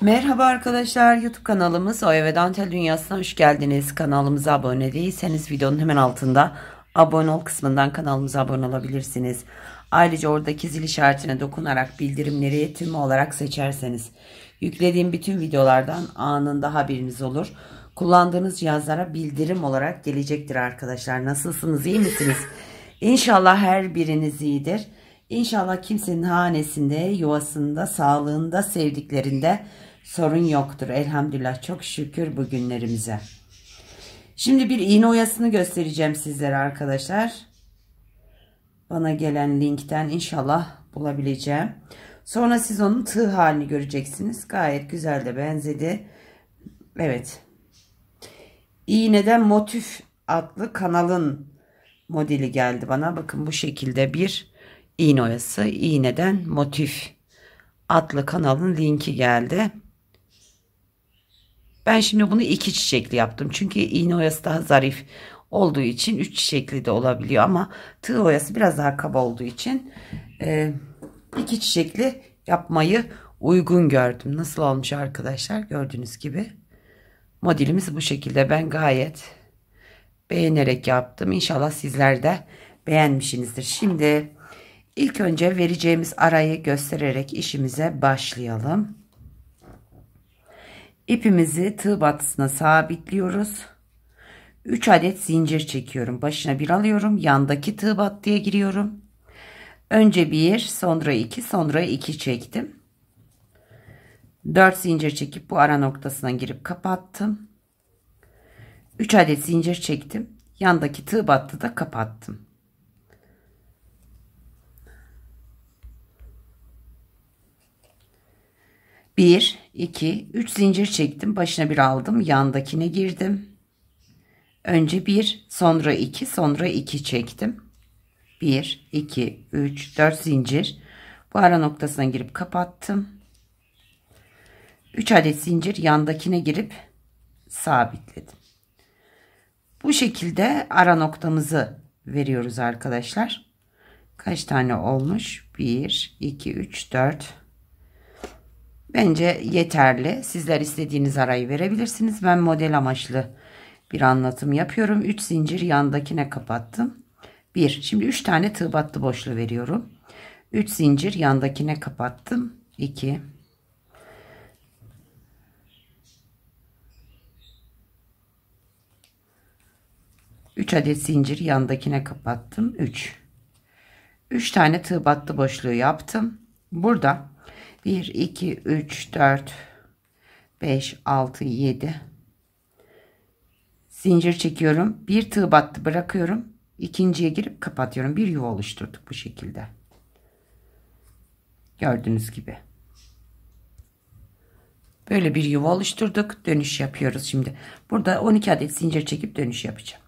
Merhaba arkadaşlar YouTube kanalımız O Eve Dantel Dünyası'na hoş geldiniz. Kanalımıza abone değilseniz videonun hemen altında abone ol kısmından kanalımıza abone olabilirsiniz. Ayrıca oradaki zil işaretine dokunarak bildirimleri tüm olarak seçerseniz yüklediğim bütün videolardan anında haberiniz olur. Kullandığınız cihazlara bildirim olarak gelecektir arkadaşlar. Nasılsınız iyi misiniz? İnşallah her biriniz iyidir. İnşallah kimsenin hanesinde, yuvasında, sağlığında, sevdiklerinde sorun yoktur. Elhamdülillah çok şükür bu günlerimize. Şimdi bir iğne oyasını göstereceğim sizlere arkadaşlar. Bana gelen linkten inşallah bulabileceğim. Sonra siz onun tığ halini göreceksiniz. Gayet güzel de benzedi. Evet. İğneden motif adlı kanalın modeli geldi bana. Bakın bu şekilde bir iğne oyası. İğneden motif adlı kanalın linki geldi. Ben şimdi bunu iki çiçekli yaptım. Çünkü iğne oyası daha zarif olduğu için üç çiçekli de olabiliyor ama tığ oyası biraz daha kaba olduğu için e, iki çiçekli yapmayı uygun gördüm. Nasıl olmuş arkadaşlar? Gördüğünüz gibi modelimiz bu şekilde. Ben gayet beğenerek yaptım. İnşallah sizler de beğenmişsinizdir. Şimdi ilk önce vereceğimiz arayı göstererek işimize başlayalım. İpimizi tığ batısına sabitliyoruz. 3 adet zincir çekiyorum. Başına bir alıyorum. Yandaki tığ battıya giriyorum. Önce bir, sonra iki, sonra iki çektim. 4 zincir çekip bu ara noktasına girip kapattım. 3 adet zincir çektim. Yandaki tığ battı da kapattım. 1, 2, 3 zincir çektim. Başına bir aldım. Yandakine girdim. Önce 1, sonra 2, sonra 2 çektim. 1, 2, 3, 4 zincir. Bu ara noktasına girip kapattım. 3 adet zincir yandakine girip sabitledim. Bu şekilde ara noktamızı veriyoruz arkadaşlar. Kaç tane olmuş? 1, 2, 3, 4, Bence yeterli. Sizler istediğiniz arayı verebilirsiniz. Ben model amaçlı bir anlatım yapıyorum. 3 zincir yandakine kapattım. 1. Şimdi 3 tane tığ battı boşlu veriyorum. 3 zincir yandakine kapattım. 2. 3 adet zincir yandakine kapattım. 3. 3 tane tığ battı boşluğu yaptım. Burada 1, 2, 3, 4, 5, 6, 7. Zincir çekiyorum. Bir tığ battı bırakıyorum. İkinciye girip kapatıyorum. Bir yuva oluşturduk bu şekilde. Gördüğünüz gibi. Böyle bir yuva oluşturduk. Dönüş yapıyoruz şimdi. Burada 12 adet zincir çekip dönüş yapacağım.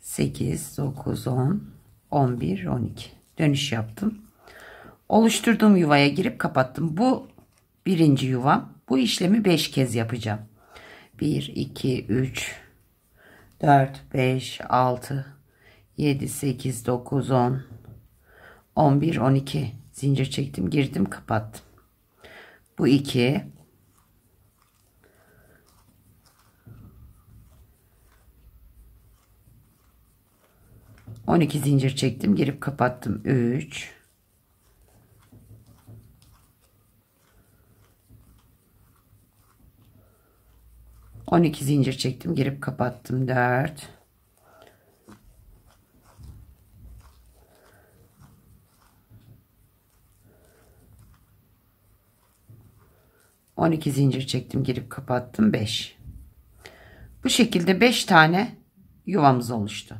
8, 9, 10, 11, 12 dönüş yaptım. Oluşturduğum yuvaya girip kapattım. Bu birinci yuvam. Bu işlemi 5 kez yapacağım. 1, 2, 3, 4, 5, 6, 7, 8, 9, 10, 11, 12 zincir çektim girdim kapattım. Bu 2, 12 zincir çektim. Girip kapattım. 3 12 zincir çektim. Girip kapattım. 4 12 zincir çektim. Girip kapattım. 5 bu şekilde 5 tane yuvamız oluştu.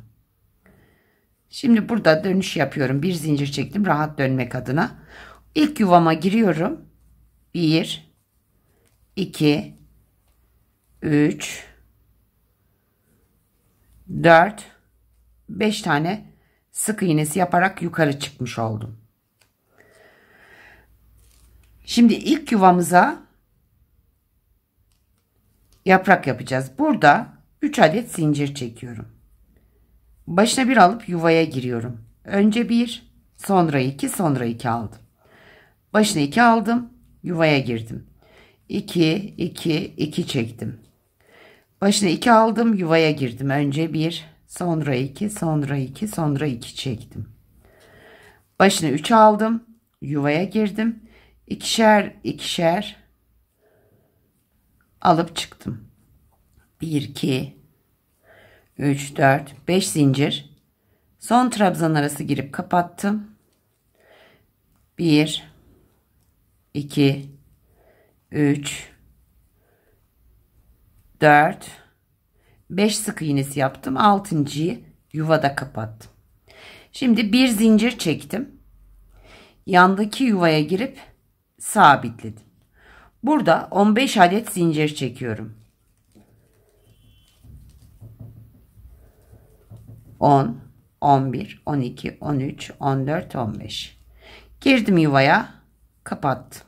Şimdi burada dönüş yapıyorum. Bir zincir çektim rahat dönmek adına. İlk yuvama giriyorum. 1 2 3 4 5 tane sık iğnesi yaparak yukarı çıkmış oldum. Şimdi ilk yuvamıza yaprak yapacağız. Burada 3 adet zincir çekiyorum. Başına bir alıp yuvaya giriyorum. Önce bir, sonra iki, sonra iki aldım. Başına iki aldım, yuvaya girdim. İki, iki, iki çektim. Başına iki aldım, yuvaya girdim. Önce bir, sonra iki, sonra iki, sonra iki çektim. Başına üç aldım, yuvaya girdim. İkişer, ikişer alıp çıktım. Bir, iki. 3, 4, 5 zincir. Son trabzan arası girip kapattım. 1, 2, 3, 4, 5 sık iğnesi yaptım. 6.yı yuvada kapattım. Şimdi bir zincir çektim. Yandaki yuvaya girip sabitledim. Burada 15 adet zincir çekiyorum. 10, 11, 12, 13, 14, 15. Girdim yuvaya, kapattım.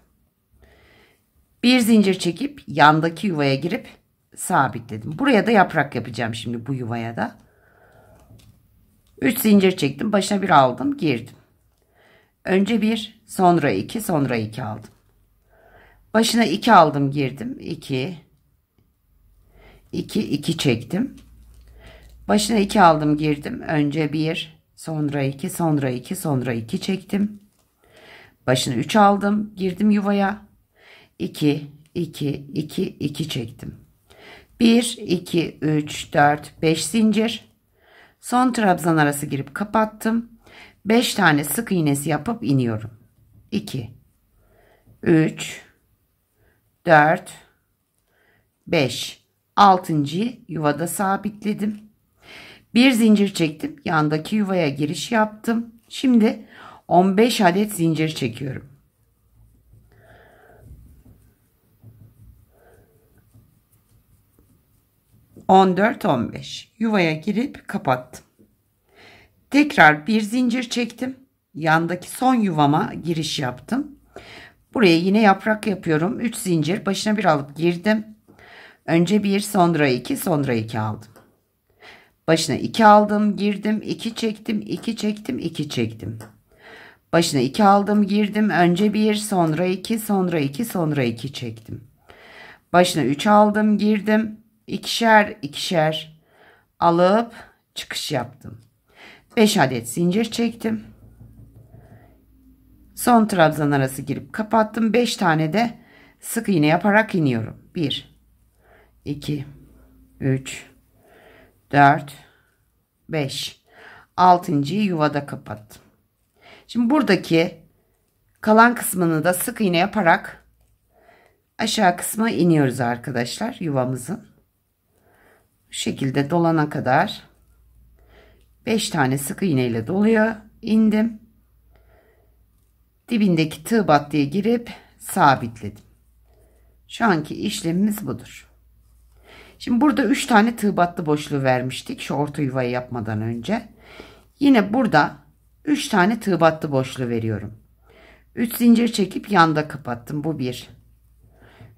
Bir zincir çekip yandaki yuvaya girip sabitledim. Buraya da yaprak yapacağım şimdi bu yuvaya da. 3 zincir çektim. Başına bir aldım. Girdim. Önce bir, sonra iki, sonra iki aldım. Başına iki aldım. Girdim. 2 2 2 çektim. Başına iki aldım girdim. Önce bir sonra iki sonra iki sonra iki çektim. Başına üç aldım girdim yuvaya. 2 iki iki iki çektim. bir iki üç dört beş zincir. Son trabzan arası girip kapattım. beş tane sık iğnesi yapıp iniyorum. 2 üç dört beş 6. yuvada sabitledim. Bir zincir çektim. Yandaki yuvaya giriş yaptım. Şimdi 15 adet zincir çekiyorum. On dört, on beş. Yuvaya girip kapattım. Tekrar bir zincir çektim. Yandaki son yuvama giriş yaptım. Buraya yine yaprak yapıyorum. Üç zincir başına bir alıp girdim. Önce bir, sonra iki, sonra iki aldım. Başına 2 aldım girdim 2 çektim 2 çektim 2 çektim. Başına 2 aldım girdim önce 1 sonra 2 sonra 2 sonra 2 çektim. Başına 3 aldım girdim ikişer ikişer alıp çıkış yaptım. 5 adet zincir çektim. Son trabzan arası girip kapattım. 5 tane de sık iğne yaparak iniyorum. 1 2 3 4, 5. Altıncıyı yuvada kapattım. Şimdi buradaki kalan kısmını da sık iğne yaparak aşağı kısma iniyoruz arkadaşlar yuvamızın. Bu şekilde dolana kadar 5 tane sık iğne ile doluyor. indim. Dibindeki tığ battıya girip sabitledim. Şu anki işlemimiz budur. Şimdi burada 3 tane tığ battı boşluğu vermiştik. Şu orta yuvayı yapmadan önce. Yine burada 3 tane tığ battı boşluğu veriyorum. 3 zincir çekip yanda kapattım. Bu 1.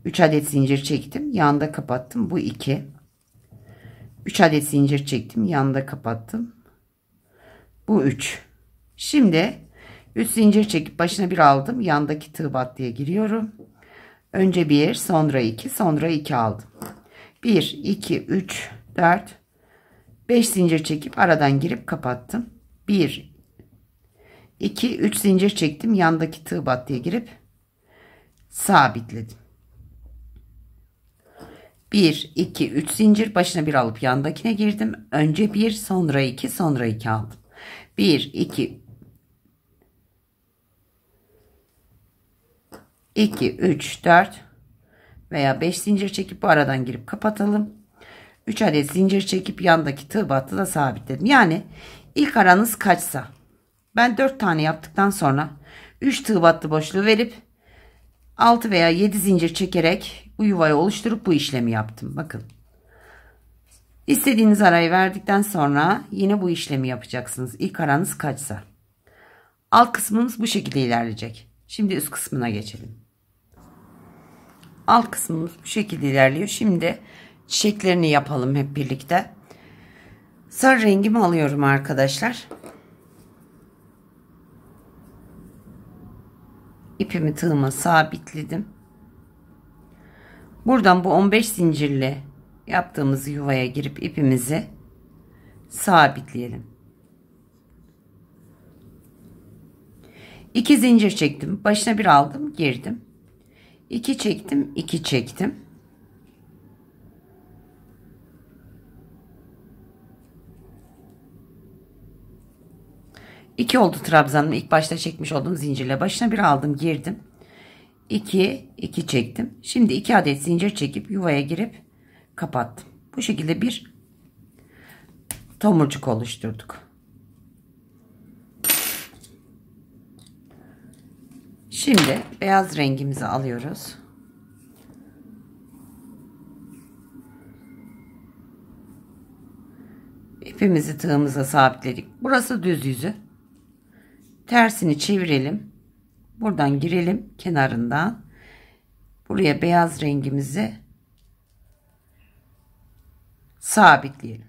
3 adet zincir çektim. Yanda kapattım. Bu 2. 3 adet zincir çektim. Yanda kapattım. Bu 3. Şimdi 3 zincir çekip başına bir aldım. Yandaki tığ giriyorum. Önce 1, sonra 2, sonra 2 aldım. 1, 2, 3, 4, 5 zincir çekip aradan girip kapattım. 1, 2, 3 zincir çektim. Yandaki tığ battıya girip sabitledim. 1, 2, 3 zincir başına bir alıp yandakine girdim. Önce 1, sonra 2, sonra 2 aldım. 1, 2, 2, 3, 4, veya 5 zincir çekip bu aradan girip kapatalım. 3 adet zincir çekip yandaki tığ battı da sabitledim. Yani ilk aranız kaçsa ben 4 tane yaptıktan sonra 3 tığ battı boşluğu verip 6 veya 7 zincir çekerek bu yuvayı oluşturup bu işlemi yaptım. Bakın. İstediğiniz arayı verdikten sonra yine bu işlemi yapacaksınız. İlk aranız kaçsa. Alt kısmımız bu şekilde ilerleyecek. Şimdi üst kısmına geçelim alt kısmımız bu şekilde ilerliyor. Şimdi çiçeklerini yapalım hep birlikte. Sarı rengimi alıyorum arkadaşlar. İpimi tığıma sabitledim. Buradan bu 15 zincirli yaptığımız yuvaya girip ipimizi sabitleyelim. 2 zincir çektim. Başına bir aldım, girdim. 2 çektim 2 çektim İki oldu trabzanım ilk başta çekmiş olduğum zincirle başına bir aldım girdim 2 2 çektim şimdi 2 adet zincir çekip yuvaya girip kapattım bu şekilde bir tomurcuk oluşturduk Şimdi beyaz rengimizi alıyoruz. İpimizi tığımıza sabitledik. Burası düz yüzü. Tersini çevirelim. Buradan girelim kenarından. Buraya beyaz rengimizi sabitleyelim.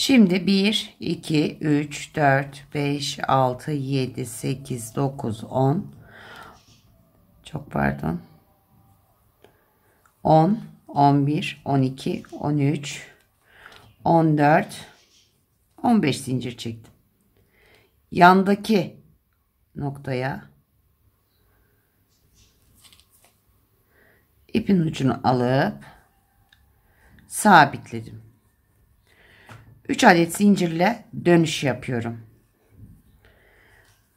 Şimdi 1, 2, 3, 4, 5, 6, 7, 8, 9, 10. Çok pardon. 10, 11, 12, 13, 14, 15 zincir çektim. Yandaki noktaya ipin ucunu alıp sabitledim. 3 adet zincirle dönüş yapıyorum.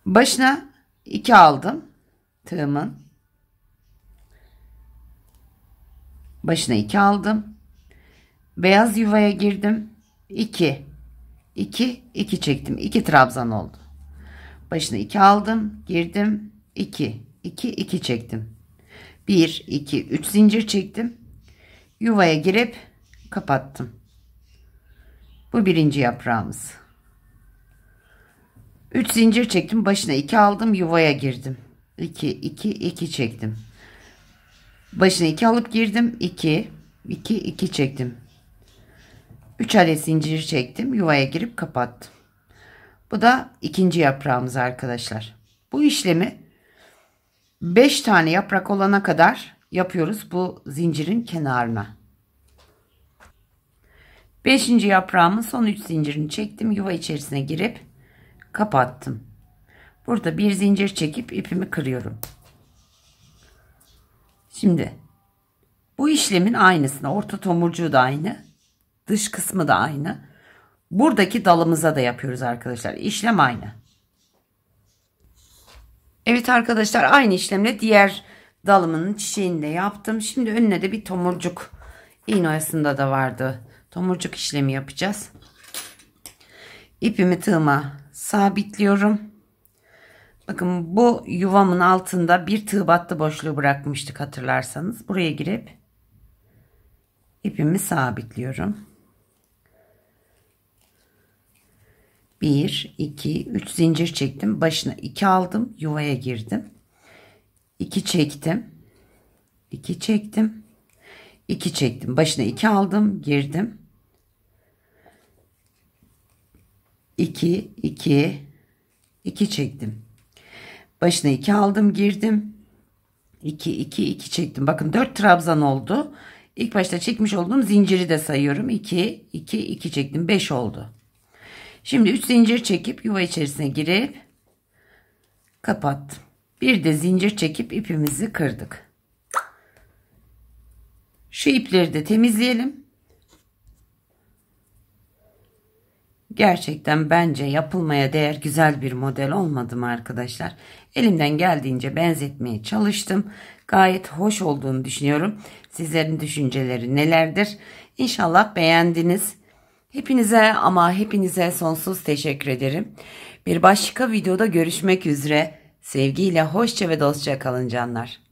Başına 2 aldım tığımın. Başına 2 aldım. Beyaz yuvaya girdim. 2 2 2 çektim. 2 trabzan oldu. Başına 2 aldım, girdim. 2 2 2 çektim. 1 2 3 zincir çektim. Yuvaya girip kapattım. Bu birinci yaprağımız. 3 zincir çektim. Başına 2 aldım. Yuvaya girdim. 2, 2, 2 çektim. Başına 2 alıp girdim. 2, 2, 2 çektim. 3 adet zincir çektim. Yuvaya girip kapattım. Bu da ikinci yaprağımız arkadaşlar. Bu işlemi 5 tane yaprak olana kadar yapıyoruz bu zincirin kenarına. 5. yaprağımın son 3 zincirini çektim. Yuva içerisine girip kapattım. Burada bir zincir çekip ipimi kırıyorum. Şimdi bu işlemin aynısını orta tomurcuğu da aynı. Dış kısmı da aynı. Buradaki dalımıza da yapıyoruz arkadaşlar. İşlem aynı. Evet arkadaşlar aynı işlemle diğer dalımın çiçeğini de yaptım. Şimdi önüne de bir tomurcuk iğne da vardı tomurcuk işlemi yapacağız. İpimi tığıma sabitliyorum. Bakın bu yuvamın altında bir tığ battı boşluğu bırakmıştık hatırlarsanız. Buraya girip ipimi sabitliyorum. 1, 2, 3 zincir çektim. Başına 2 aldım. Yuvaya girdim. 2 çektim. 2 çektim. 2 çektim. Başına 2 aldım. Girdim. 2 2 2 çektim. Başına 2 aldım girdim. 2 2 2 çektim. Bakın 4 trabzan oldu. İlk başta çekmiş olduğum zinciri de sayıyorum. 2 2 2 çektim. 5 oldu. Şimdi 3 zincir çekip yuva içerisine girip kapattım. Bir de zincir çekip ipimizi kırdık. Şu ipleri de temizleyelim. Gerçekten bence yapılmaya değer güzel bir model olmadı mı arkadaşlar? Elimden geldiğince benzetmeye çalıştım. Gayet hoş olduğunu düşünüyorum. Sizlerin düşünceleri nelerdir? İnşallah beğendiniz. Hepinize ama hepinize sonsuz teşekkür ederim. Bir başka videoda görüşmek üzere. Sevgiyle hoşça ve dostça kalın canlar.